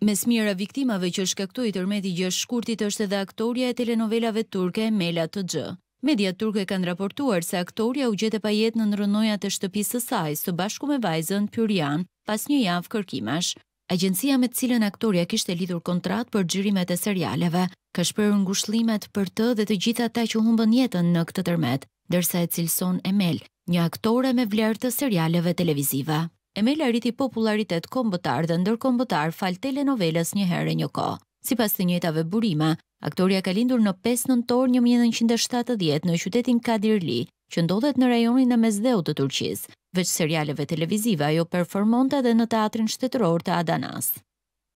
Mes viktimave që shkaktoi tërmeti gjë shkurtit është edhe aktoria e telenovelave turke Mela të gjë. Mediat turke kanë raportuar se aktoria u gjete pa jetë në nërënoja të shtëpisë saj, së bashku me vajzën Pyrian, pas një javë kërkimash. Agencia me cilën aktoria kishte lidhur kontrat për gjyrimet e serialeve, ka shpërë ngushlimet për të dhe të gjitha ta që humbën jetën në këtë tërmet, dërsa e cilëson Emel, një aktore me vlerë të serialeve televizive. Emel arriti popularitet kombëtar dhe ndërkombëtar fal telenovelas një herë një kohë. Si pas të njëtave burime, aktoria ka lindur në 5 nëntor 1970 në qytetin Kadirli, që ndodhet në rajonin e Mezdeu të Turqis. Veç serialeve televizive, ajo performonte edhe në teatrin shtetëror të Adanas.